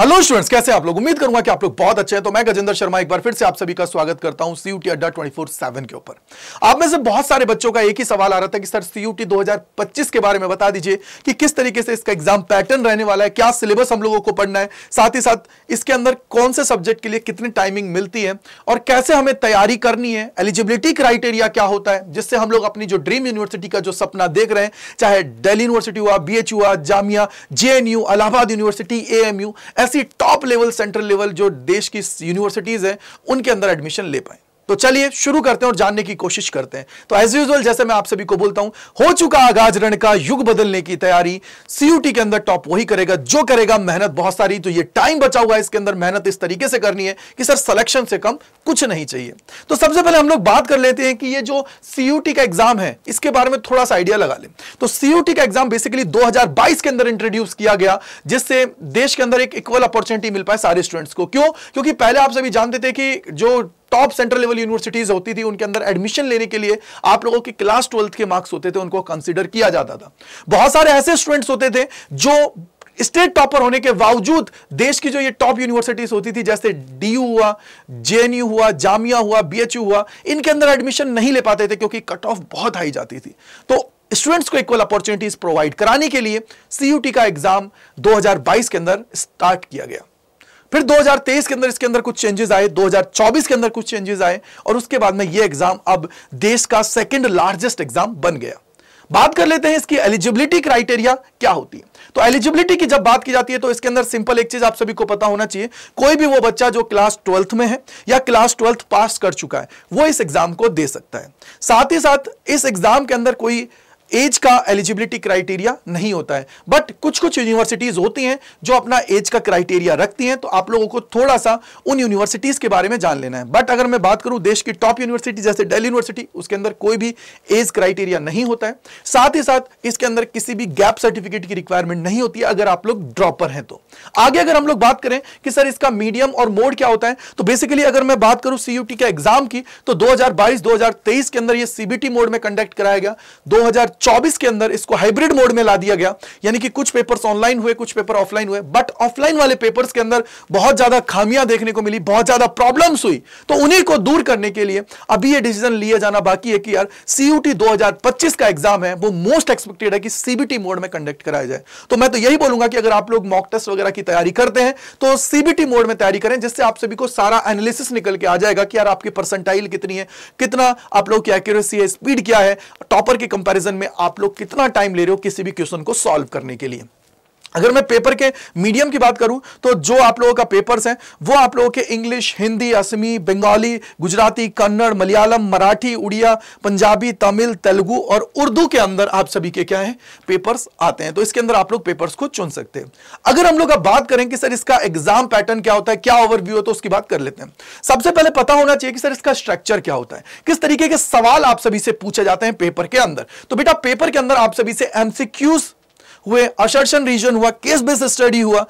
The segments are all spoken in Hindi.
हेलो स्टूडेंट्स कैसे आप लोग उम्मीद करूंगा कि आप लोग बहुत अच्छे हैं तो मैं गजेंद्र शर्मा एक बार फिर से आप सभी का स्वागत करता हूं सी अड्डा 24/7 के ऊपर आप में से बहुत सारे बच्चों का एक ही सवाल आ रहा था कि सर सी 2025 के बारे में बता दीजिए कि किस तरीके से इसका एग्जाम पैटर्न रहने वाला है क्या सिलेबस हम लोगों को पढ़ना है साथ ही साथ इसके अंदर कौन से सब्जेक्ट के लिए कितनी टाइमिंग मिलती है और कैसे हमें तैयारी करनी है एलिजिबिलिटी क्राइटेरिया क्या होता है जिससे हम लोग अपनी जो ड्रीम यूनिवर्सिटी का जो सपना देख रहे हैं चाहे डेली यूनिवर्सिटी हुआ बी हुआ Jamia J N Allahabad university ए ऐसी टॉप लेवल सेंट्रल लेवल जो देश की यूनिवर्सिटीज हैं उनके अंदर एडमिशन ले पाए तो चलिए शुरू करते हैं और जानने की कोशिश करते हैं तो एज यूजल जैसे मैं आप सभी को बोलता हूं हो चुका आगाज रण का युग बदलने की तैयारी सीयूटी के अंदर टॉप वही करेगा जो करेगा मेहनत बहुत सारी तो ये टाइम बचा हुआ है इसके अंदर मेहनत इस तरीके से करनी है कि सर सिलेक्शन से कम कुछ नहीं चाहिए तो सबसे पहले हम लोग बात कर लेते हैं कि ये जो सीयूटी का एग्जाम है इसके बारे में थोड़ा सा आइडिया लगा ले तो सीयूटी का एग्जाम बेसिकली दो के अंदर इंट्रोड्यूस किया गया जिससे देश के अंदर एक इक्वल अपॉर्चुनिटी मिल पाए सारे स्टूडेंट्स को क्यों क्योंकि पहले आप सभी जानते थे कि जो टॉप सेंट्रल लेवल यूनिवर्सिटीज होती थी उनके अंदर एडमिशन लेने के लिए आप लोगों के क्लास ट्वेल्थ के मार्क्स होते थे उनको कंसिडर किया जाता था बहुत सारे ऐसे स्टूडेंट्स होते थे जो स्टेट टॉपर होने के बावजूद देश की जो ये टॉप यूनिवर्सिटीज होती थी जैसे डीयू हुआ जेएनयू हुआ जामिया हुआ बीएचयू हुआ इनके अंदर एडमिशन नहीं ले पाते थे क्योंकि कट ऑफ बहुत हाई जाती थी तो स्टूडेंट्स को इक्वल अपॉर्चुनिटीज प्रोवाइड कराने के लिए सीयूटी का एग्जाम 2022 के अंदर स्टार्ट किया गया फिर 2023 के अंदर इसके अंदर कुछ चेंजेस आए 2024 के अंदर कुछ चेंजेस आए और उसके बाद में यह एग्जाम अब देश का सेकेंड लार्जेस्ट एग्जाम बन गया बात कर लेते हैं इसकी एलिजिबिलिटी क्राइटेरिया क्या होती है तो एलिजिबिलिटी की जब बात की जाती है तो इसके अंदर सिंपल एक चीज आप सभी को पता होना चाहिए कोई भी वो बच्चा जो क्लास ट्वेल्थ में है या क्लास ट्वेल्थ पास कर चुका है वो इस एग्जाम को दे सकता है साथ ही साथ इस एग्जाम के अंदर कोई एज का एलिजिबिलिटी क्राइटेरिया नहीं होता है बट कुछ कुछ यूनिवर्सिटीज होती हैं जो अपना एज का क्राइटेरिया रखती हैं तो आप लोगों को थोड़ा सा उन यूनिवर्सिटीज के बारे में जान लेना है बट अगर मैं बात करूं देश की टॉप यूनिवर्सिटी जैसे डेली यूनिवर्सिटी उसके अंदर कोई भी एज क्राइटेरिया नहीं होता है साथ ही साथ इसके अंदर किसी भी गैप सर्टिफिकेट की रिक्वायरमेंट नहीं होती है अगर आप लोग ड्रॉपर हैं तो आगे अगर हम लोग बात करें कि सर इसका मीडियम और मोड क्या होता है तो बेसिकली अगर मैं बात करूं सीयूटी के एग्जाम की तो दो हजार के अंदर यह सीबीटी मोड में कंडक्ट कराया गया दो चौबीस के अंदर इसको हाइब्रिड मोड में ला दिया गया यानी कि कुछ पेपर्स ऑनलाइन हुए कुछ पेपर ऑफलाइन हुए बट ऑफलाइन वाले पेपर्स के अंदर बहुत ज्यादा खामियां देखने को मिली बहुत ज्यादा प्रॉब्लम्स हुई तो उन्हीं को दूर करने के लिए अभी यह डिसीजन लिया जाना बाकी है कि यार सीयूटी दो का एग्जाम है वो मोस्ट एक्सपेक्टेड है कि सीबीटी मोड में कंडक्ट कराया जाए तो मैं तो यही बोलूंगा कि अगर आप लोग मॉक टेस्ट वगैरह की तैयारी करते हैं तो सीबीटी मोड में तैयारी करें जिससे आप सभी को सारा एनालिसिस निकल के आ जाएगा कि यार आपकी परसेंटाइल कितनी है कितना आप लोग की एक्यूरेसी है स्पीड क्या है टॉपर के कंपेरिजन में आप लोग कितना टाइम ले रहे हो किसी भी क्वेश्चन को सॉल्व करने के लिए अगर मैं पेपर के मीडियम की बात करूं तो जो आप लोगों का पेपर्स हैं वो आप लोगों के इंग्लिश हिंदी असमी बंगाली गुजराती कन्नड़ मलयालम मराठी उड़िया पंजाबी तमिल तेलुगु और उर्दू के अंदर आप सभी के क्या है पेपर्स आते हैं तो इसके अंदर आप लोग पेपर्स को चुन सकते हैं अगर हम लोग अब बात करें कि सर इसका एग्जाम पैटर्न क्या होता है क्या ओवरव्यू होता है तो उसकी बात कर लेते हैं सबसे पहले पता होना चाहिए कि सर इसका स्ट्रक्चर क्या होता है किस तरीके के सवाल आप सभी से पूछे जाते हैं पेपर के अंदर तो बेटा पेपर के अंदर आप सभी से एमसीक्यूज हुए असर्शन रीजन हुआ केस बेस्ड स्टडी हुआ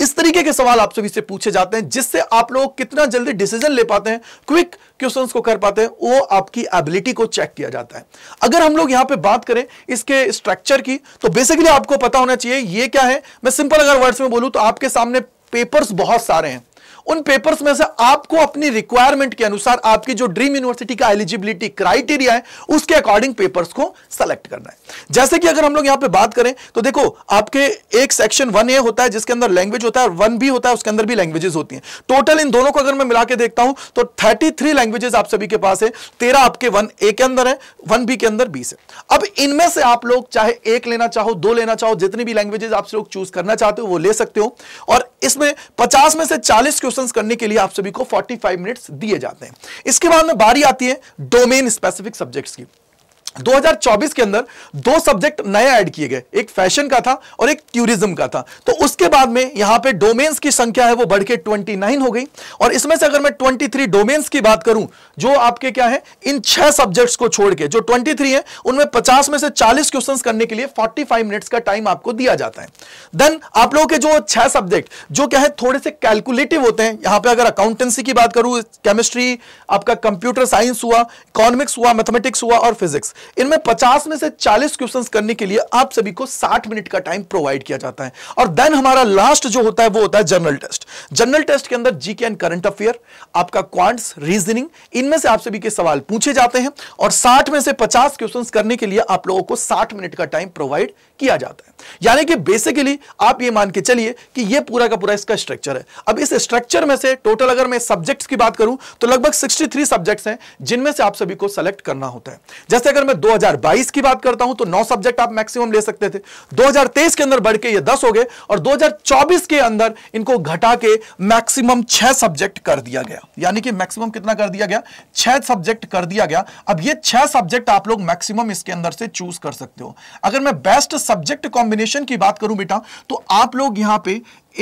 इस तरीके के सवाल आप सभी से पूछे जाते हैं जिससे आप लोग कितना जल्दी डिसीजन ले पाते हैं क्विक क्वेश्चंस को कर पाते हैं वो आपकी एबिलिटी को चेक किया जाता है अगर हम लोग यहां पे बात करें इसके स्ट्रक्चर की तो बेसिकली आपको पता होना चाहिए ये क्या है मैं सिंपल अगर वर्ड्स में बोलूं तो आपके सामने पेपर्स बहुत सारे हैं उन पेपर्स में से आपको अपनी रिक्वायरमेंट के अनुसार आपकी जो ड्रीम यूनिवर्सिटी का एलिजिबिलिटी क्राइटेरिया है उसके अकॉर्डिंग पेपर्स को सेलेक्ट करना है जैसे कि अगर हम लोग यहां पे बात करें तो देखो आपके एक सेक्शन वन ए होता है जिसके अंदर लैंग्वेज होता है वन बी होता है उसके अंदर भी लैंग्वेजेस होती है टोटल इन दोनों को अगर मैं मिला के देखता हूं तो थर्टी थ्री लैंग्वेजेस आप सभी के पास है तेरह आपके वन ए के अंदर है वन बी के अंदर बीस है अब इनमें से आप लोग चाहे एक लेना चाहो दो लेना चाहो जितनी भी लैंग्वेजेस आप लोग चूज करना चाहते हो वो ले सकते हो और इसमें 50 में से 40 क्वेश्चंस करने के लिए आप सभी को 45 मिनट्स दिए जाते हैं इसके बाद में बारी आती है डोमेन स्पेसिफिक सब्जेक्ट्स की 2024 के अंदर दो सब्जेक्ट नए ऐड किए गए एक फैशन का था और एक टूरिज्म का था तो उसके बाद में यहां पे डोमेन्स की संख्या है वो बढ़ के ट्वेंटी हो गई और इसमें से अगर मैं 23 डोमेन्स की बात करूं जो आपके क्या है इन छह सब्जेक्ट्स को छोड़ के जो 23 है उनमें 50 में से 40 क्वेश्चन करने के लिए 45 मिनट्स का टाइम आपको दिया जाता है देन आप लोगों के जो छह सब्जेक्ट जो क्या है थोड़े से कैलकुलेटिव होते हैं यहां पर अगर अकाउंटेंसी की बात करूं केमिस्ट्री आपका कंप्यूटर साइंस हुआ इकोनॉमिक्स हुआ मैथमेटिक्स हुआ और फिजिक्स इनमें 50 में से 40 क्वेश्चंस करने के लिए आप सभी को 60 मिनट का टाइम प्रोवाइड किया जाता है और देन हमारा लास्ट जो होता है वो होता है जनरल टेस्ट जनरल टेस्ट के अंदर जीके एंड करंट अफेयर आपका क्वांट्स रीजनिंग इनमें से आप सभी के सवाल पूछे जाते हैं और साठ में से पचास क्वेश्चन करने के लिए आप लोगों को साठ मिनट का टाइम प्रोवाइड किया जाता है यानी कि बेसिकली आप ये मान के चलिए कि ये पूरा का पूरा इसका स्ट्रक्चर है अब इस स्ट्रक्चर में से टोटल अगर मैं सब्जेक्ट्स की बात करूं तो लगभग 63 सब्जेक्ट्स हैं जिनमें से आप सभी को सेलेक्ट करना होता है जैसे अगर मैं 2022 की बात करता हूं तो नौ सब्जेक्ट आप मैक्सिमम ले सकते थे 2023 के अंदर बढ़ के ये दस हो गए और 2024 के अंदर इनको घटा के मैक्सिमम छह सब्जेक्ट कर दिया गया यानी कि मैक्सिमम कितना कर दिया गया छह सब्जेक्ट कर दिया गया अब ये छह सब्जेक्ट आप लोग मैक्सिमम इसके अंदर से चूज कर सकते हो अगर मैं बेस्ट सब्जेक्ट कॉम्बिनेशन की बात करूं बेटा तो आप लोग यहां पर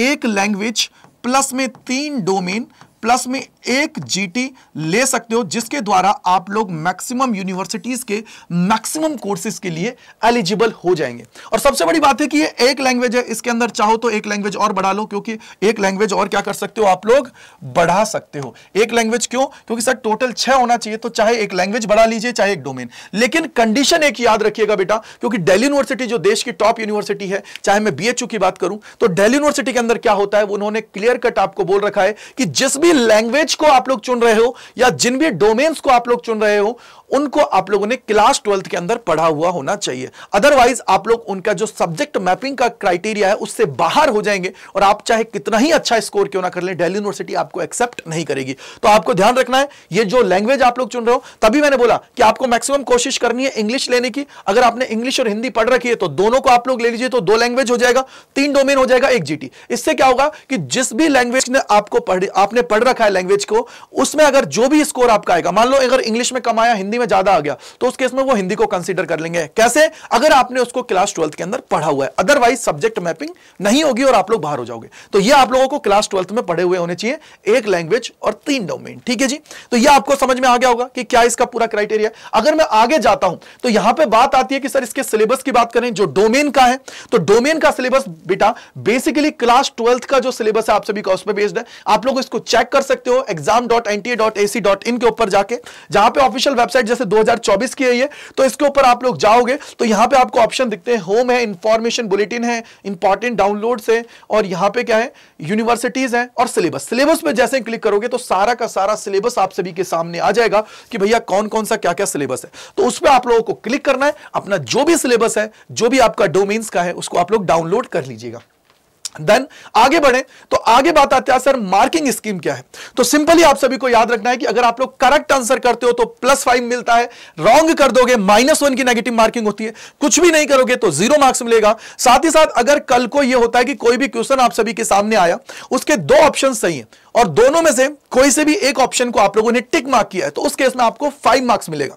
एक लैंग्वेज प्लस में तीन डोमेन प्लस में एक जीटी ले सकते हो जिसके द्वारा आप लोग मैक्सिमम यूनिवर्सिटीज के मैक्सिमम कोर्सेज के लिए एलिजिबल हो जाएंगे और सबसे बड़ी बात है कि ये एक लैंग्वेज है इसके अंदर चाहो तो एक लैंग्वेज और बढ़ा लो क्योंकि एक लैंग्वेज और क्या कर सकते हो आप लोग बढ़ा सकते हो एक लैंग्वेज क्यों क्योंकि सर टोटल छह होना चाहिए तो चाहे एक लैंग्वेज बढ़ा लीजिए चाहे एक डोमेन लेकिन कंडीशन एक याद रखिएगा बेटा क्योंकि डेली यूनिवर्सिटी जो देश की टॉप यूनिवर्सिटी है चाहे मैं बी की बात करूं तो डेली यूनिवर्सिटी के अंदर क्या होता है उन्होंने क्लियर कट आपको बोल रखा है कि जिस भी भी लैंग्वेज को आप लोग चुन रहे हो या जिन भी डोमेन्स को आप लोग चुन रहे हो उनको आप लोगों ने क्लास ट्वेल्थ के अंदर पढ़ा हुआ होना चाहिए अदरवाइज आप लोग उनका जो सब्जेक्ट मैपिंग का क्राइटेरिया है उससे बाहर हो जाएंगे और आप चाहे कितना ही अच्छा स्कोर क्यों ना कर लें दिल्ली यूनिवर्सिटी आपको एक्सेप्ट नहीं करेगी तो आपको ध्यान रखना है ये जो लैंग्वेज आप लोग चुन रहे हो तभी मैंने बोला कि आपको मैक्सिमम कोशिश करनी है इंग्लिश लेने की अगर आपने इंग्लिश और हिंदी पढ़ रखी है तो दोनों को आप लोग ले लीजिए तो दो लैंग्वेज हो जाएगा तीन डोमेन हो जाएगा एक जीटी इससे क्या होगा कि जिस भी लैंग्वेज ने आपको पढ़, आपने पढ़ पढ़ रखा है लैंग्वेज को उसमें अगर जो भी स्कोर आपका आएगा मान लो अगर इंग्लिश में कम आया हिंदी में ज्यादा आ गया तो उस केस में वो हिंदी को कंसिडर कर लेंगे कैसे अगर आपने उसको क्लास ट्वेल्थ के अंदर पढ़ा हुआ है अदरवाइज सब्जेक्ट मैपिंग नहीं होगी और आप लोग बाहर हो जाओगे तो यह आप लोगों को क्लास ट्वेल्थ में पढ़े हुए होने चाहिए एक लैंग्वेज और तीन डोमेन ठीक है जी तो यह आपको समझ में आ गया होगा कि क्या इसका पूरा क्राइटेरिया अगर मैं आगे जाता हूं तो यहां पर बात आती है कि सर इसके सिलेबस की बात करें जो डोमेन का है तो डोमेन का सिलेबस बेटा बेसिकली क्लास ट्वेल्थ का जो सिलेबस है आप सभी का उस पर बेस्ड है आप लोग इसको चेक कर सकते हो exam dot NTA dot AC dot in के ऊपर जाके जहां पे ऑफिशियल वेबसाइट जैसे 2024 की है ये तो इसके ऊपर आप लोग जाओगे तो यहां पे आपको ऑप्शन दिखते हैं होम है इंफॉर्मेशन बुलेटिन है इंपॉर्टेंट डाउनलोड है और यहां पे क्या है यूनिवर्सिटीज है और सिलेबस सिलेबस में जैसे क्लिक करोगे तो सारा का सारा सिलेबस आप सभी के सामने आ जाएगा कि भैया कौन कौन सा क्या क्या सिलेबस है तो उस पर आप लोगों को क्लिक करना है अपना जो भी सिलेबस है जो भी आपका डोमेन्स का है उसको आप लोग डाउनलोड कर लीजिएगा देन आगे बढ़े तो आगे बात आते हैं सर मार्किंग स्कीम क्या है तो सिंपली आप सभी को याद रखना है कि अगर आप लोग करेक्ट आंसर करते हो तो प्लस फाइव मिलता है रॉन्ग कर दोगे माइनस वन की नेगेटिव मार्किंग होती है कुछ भी नहीं करोगे तो जीरो मार्क्स मिलेगा साथ ही साथ अगर कल को यह होता है कि कोई भी क्वेश्चन आप सभी के सामने आया उसके दो ऑप्शन सही है और दोनों में से कोई से भी एक ऑप्शन को आप लोगों ने टिक मार्क किया है तो उस केस में आपको फाइव मार्क्स मिलेगा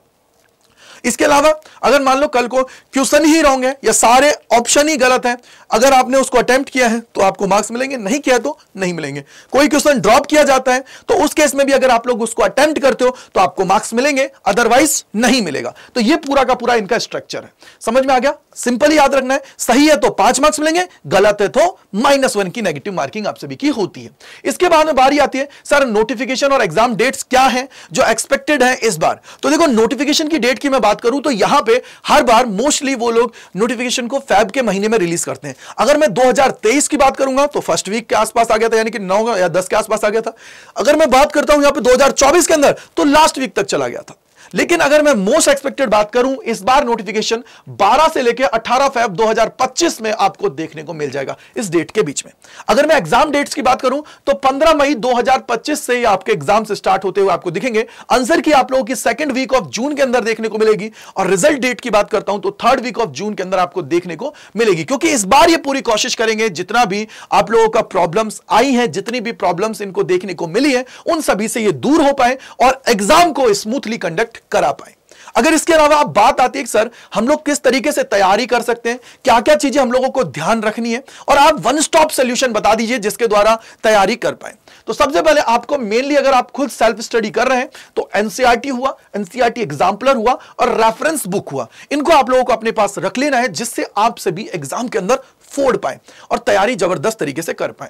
इसके अलावा अगर मान लो कल को क्वेश्चन ही रॉन्ग है या सारे ऑप्शन ही गलत है अगर आपने उसको अटेम्प्ट किया है तो आपको मार्क्स मिलेंगे नहीं किया तो नहीं मिलेंगे कोई क्वेश्चन ड्रॉप किया जाता है तो उस केस में भी अगर आप लोग उसको अटेम्प्ट करते हो तो आपको मार्क्स मिलेंगे अदरवाइज नहीं मिलेगा तो यह पूरा का पूरा इनका स्ट्रक्चर है समझ में आ गया सिंपल याद रखना है सही है तो पांच मार्क्स मिलेंगे गलत है तो माइनस वन की नेगेटिव मार्किंग आप सभी की होती है इसके बाद में बारी आती है सर नोटिफिकेशन और एग्जाम डेट्स क्या है जो एक्सपेक्टेड है इस बार तो देखो नोटिफिकेशन की डेट की मैं बात बात करूं तो यहां पे हर बार मोस्टली वो लोग नोटिफिकेशन को फैब के महीने में रिलीज करते हैं अगर मैं 2023 की बात करूंगा तो फर्स्ट वीक के आसपास आ गया था यानी कि नौ या दस के आसपास आ गया था अगर मैं बात करता हूं यहां पे 2024 के अंदर तो लास्ट वीक तक चला गया था लेकिन अगर मैं मोस्ट एक्सपेक्टेड बात करूं इस बार नोटिफिकेशन 12 से लेकर 18 फेब 2025 में आपको देखने को मिल जाएगा इस डेट के बीच में अगर मैं एग्जाम डेट्स की बात करूं तो 15 मई 2025 से आपके एग्जाम से स्टार्ट होते हुए आपको दिखेंगे आंसर की आप लोगों की सेकंड वीक ऑफ जून के अंदर देखने को मिलेगी और रिजल्ट डेट की बात करता हूं तो थर्ड वीक ऑफ जून के अंदर आपको देखने को मिलेगी क्योंकि इस बार ये पूरी कोशिश करेंगे जितना भी आप लोगों का प्रॉब्लम आई है जितनी भी प्रॉब्लम इनको देखने को मिली है उन सभी से ये दूर हो पाए और एग्जाम को स्मूथली कंडक्ट करा पाए अगर इसके अलावा आप बात आती है सर हम लोग किस तरीके से तैयारी कर सकते हैं क्या क्या चीजें हम लोगों को ध्यान रखनी है और आप वन स्टॉप सोल्यूशन बता दीजिए जिसके द्वारा तैयारी कर पाए तो सबसे पहले आपको मेनली अगर आप खुद सेल्फ स्टडी कर रहे हैं तो एनसीआरटी e हुआ एनसीआरटी एग्जाम्पलर e हुआ और रेफरेंस बुक हुआ इनको आप लोगों को अपने पास रख लेना है जिससे आप सभी एग्जाम के अंदर फोड़ पाए और तैयारी जबरदस्त तरीके से कर पाए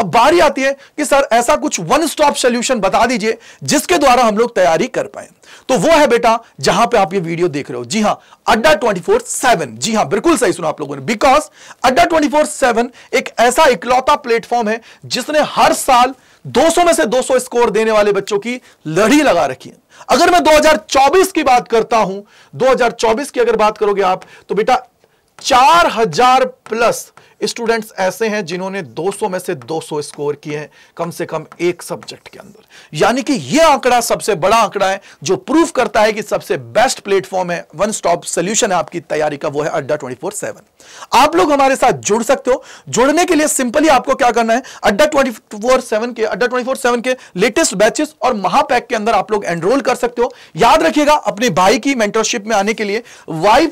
अब बारी आती है कि सर ऐसा कुछ वन स्टॉप सोल्यूशन बता दीजिए जिसके द्वारा हम लोग तैयारी कर पाए तो वो है बेटा जहां पे आप ये वीडियो देख रहे हो जी हां अड्डा 24/7 जी हां बिल्कुल सही सुना आप लोगों ने बिकॉज अड्डा 24/7 एक ऐसा इकलौता प्लेटफॉर्म है जिसने हर साल 200 में से 200 स्कोर देने वाले बच्चों की लड़ी लगा रखी है अगर मैं 2024 की बात करता हूं 2024 की अगर बात करोगे आप तो बेटा 4000 प्लस स्टूडेंट्स ऐसे हैं जिन्होंने 200 में से 200 स्कोर किए हैं कम से कम एक सब्जेक्ट के अंदर यानी कि यह आंकड़ा सबसे बड़ा आंकड़ा है जो प्रूफ करता है कि सबसे बेस्ट प्लेटफॉर्म है वन स्टॉप सोल्यूशन है आपकी तैयारी का वो है अड्डा ट्वेंटी आप लोग हमारे साथ जुड़ सकते हो जुड़ने के लिए सिंपली आपको क्या करना है अड्डा ट्वेंटी के अड्डा ट्वेंटी के लेटेस्ट बैचेस और महापैक के अंदर आप लोग एनरोल कर सकते हो याद रखिएगा अपने भाई की मेंटरशिप में आने के लिए वाई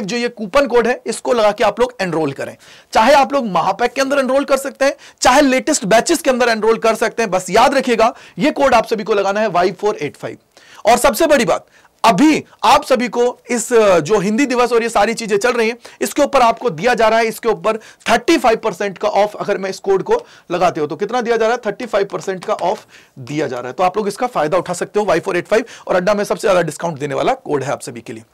जो ये कूपन कोड है इसको लगा के आप लोग एनरोल करें चाहे आप लोग महापैक के अंदर एनरोल कर सकते हैं चाहे लेटेस्ट बैचेस के अंदर एनरोल कर सकते हैं बस याद रखिएगा ये कोड आप सभी को लगाना है वाई फोर एट फाइव और सबसे बड़ी बात अभी आप सभी को इस जो हिंदी दिवस और ये सारी चीजें चल रही हैं इसके ऊपर आपको दिया जा रहा है इसके ऊपर 35 परसेंट का ऑफ अगर मैं इस कोड को लगाते हो तो कितना दिया जा रहा है 35 परसेंट का ऑफ दिया जा रहा है तो आप लोग इसका फायदा उठा सकते हो वाई फोर एट फाइव और अड्डा में सबसे ज्यादा डिस्काउंट देने वाला कोड है आप सभी के लिए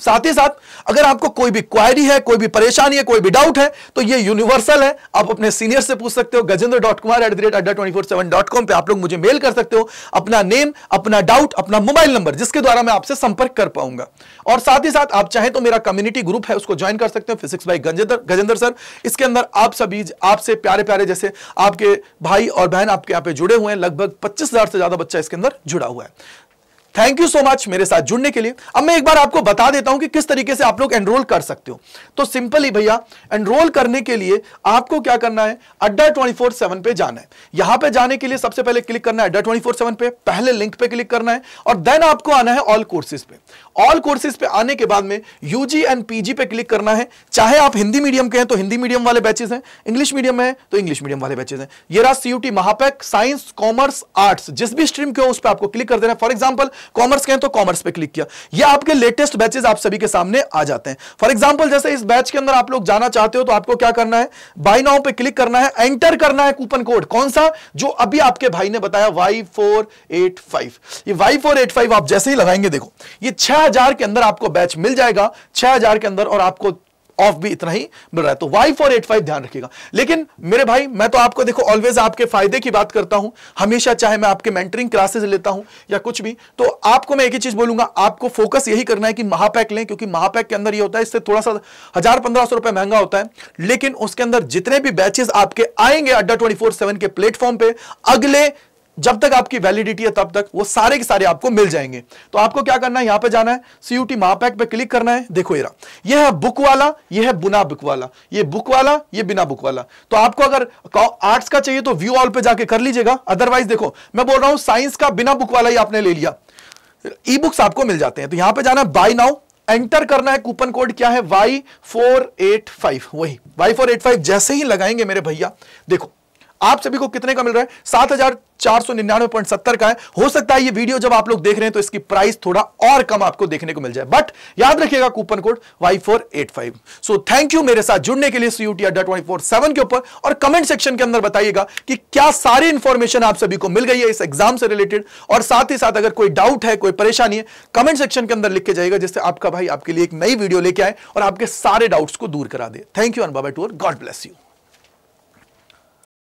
साथ ही साथ अगर आपको कोई भी क्वायरी है कोई भी परेशानी है कोई भी डाउट है तो ये यूनिवर्सल है आप अपने सीनियर से पूछ सकते हो Gajendra dot Kumar at the rate Adda twenty four seven dot com पर आप लोग मुझे मेल कर सकते हो अपना नेम अपना डाउट अपना मोबाइल नंबर जिसके द्वारा मैं आपसे संपर्क कर पाऊंगा और साथ ही साथ आप चाहे तो मेरा कम्युनिटी ग्रुप है उसको ज्वाइन कर सकते हो फिजिक्स भाई गजेंद्र गजेंद्र सर इसके अंदर आप सभी आपसे प्यारे प्यारे जैसे आपके भाई और बहन आपके यहाँ पे जुड़े हुए हैं लगभग पच्चीस से ज्यादा बच्चा इसके अंदर जुड़ा हुआ है थैंक यू सो मच मेरे साथ जुड़ने के लिए अब मैं एक बार आपको बता देता हूं कि किस तरीके से आप लोग एनरोल कर सकते हो तो सिंपल ही भैया एनरोल करने के लिए आपको क्या करना है अड्डा ट्वेंटी फोर सेवन पे जाना है यहां पे जाने के लिए सबसे पहले क्लिक करना है अड्डा ट्वेंटी फोर सेवन पे पहले लिंक पे क्लिक करना है और देन आपको आना है ऑल कोर्सेज पे ऑल कोर्सेज पे आने के बाद में यूजी एंड पीजी पे क्लिक करना है चाहे आप हिंदी मीडियम के हैं तो हिंदी मीडियम वाले बैचेज हैं इंग्लिश मीडियम में तो इंग्लिश मीडियम वाले बैचेज हैं ये रहा सीयूटी महापैक साइंस कॉमर्स आर्ट्स जिस भी स्ट्रीम के हो उस पर आपको क्लिक कर देना फॉर एग्जाम्पल कॉमर्स कहें तो कॉमर्स पे क्लिक किया ये आपके लेटेस्ट बैचेस आप सभी के सामने आ जाते हैं फॉर एग्जाम्पल जैसे इस बैच के अंदर आप लोग जाना चाहते हो तो आपको क्या करना है बाई नाउ पे क्लिक करना है एंटर करना है कूपन कोड कौन सा जो अभी आपके भाई ने बताया वाई फोर एट फाइव ये वाई फोर एट फाइव आप जैसे ही लगाएंगे देखो ये छह हजार के अंदर आपको बैच मिल जाएगा छह हजार के अंदर और आपको ऑफ भी इतना ही मिल रहा है तो वाई फॉर एट फाइव ध्यान रखिएगा लेकिन मेरे भाई मैं तो आपको देखो ऑलवेज आपके फायदे की बात करता हूं हमेशा चाहे मैं आपके मेंटरिंग क्लासेस लेता हूं या कुछ भी तो आपको मैं एक ही चीज बोलूंगा आपको फोकस यही करना है कि महापैक लें क्योंकि महापैक के अंदर ये होता है इससे थोड़ा सा हजार पंद्रह रुपए महंगा होता है लेकिन उसके अंदर जितने भी बैचेस आपके आएंगे अड्डा ट्वेंटी के प्लेटफॉर्म पर अगले जब तक आपकी वैलिडिटी है तब तक वो सारे के सारे आपको मिल जाएंगे तो आपको क्या करना है यहां पे जाना है सीयूटी महापैक पे क्लिक करना है देखो ये ये है बुक वाला ये है बुना बुक वाला ये बुक वाला ये बिना बुक वाला तो आपको अगर आर्ट्स का चाहिए तो व्यू ऑल पे जाके कर लीजिएगा अदरवाइज देखो मैं बोल रहा हूं साइंस का बिना बुक वाला ही आपने ले लिया ई बुक्स आपको मिल जाते हैं तो यहां पर जाना है बाई नाउ एंटर करना है कूपन कोड क्या है वाई फोर एट फाइव वही वाई फोर एट फाइव जैसे ही लगाएंगे मेरे भैया देखो आप सभी को कितने का मिल रहा है सात हजार चार सौ निन्यानवे पॉइंट सत्तर का है हो सकता है ये वीडियो जब आप लोग देख रहे हैं तो इसकी प्राइस थोड़ा और कम आपको देखने को मिल जाए बट याद रखिएगा coupon code Y four eight five so thank you मेरे साथ जुड़ने के लिए सेवन के ऊपर और कमेंट सेक्शन के अंदर बताइएगा कि क्या सारी इंफॉर्मेशन आप सभी को मिल गई है इस एग्जाम से रिलेटेड और साथ ही साथ अगर कोई डाउट है कोई परेशानी है कमेंट सेक्शन के अंदर लिख के जाएगा जिससे आपका भाई आपके लिए एक नई वीडियो लेके आए और आपके सारे डाउट्स को दूर करा दे थैंक यू अनबाबा टूर गॉड ब्लेस यू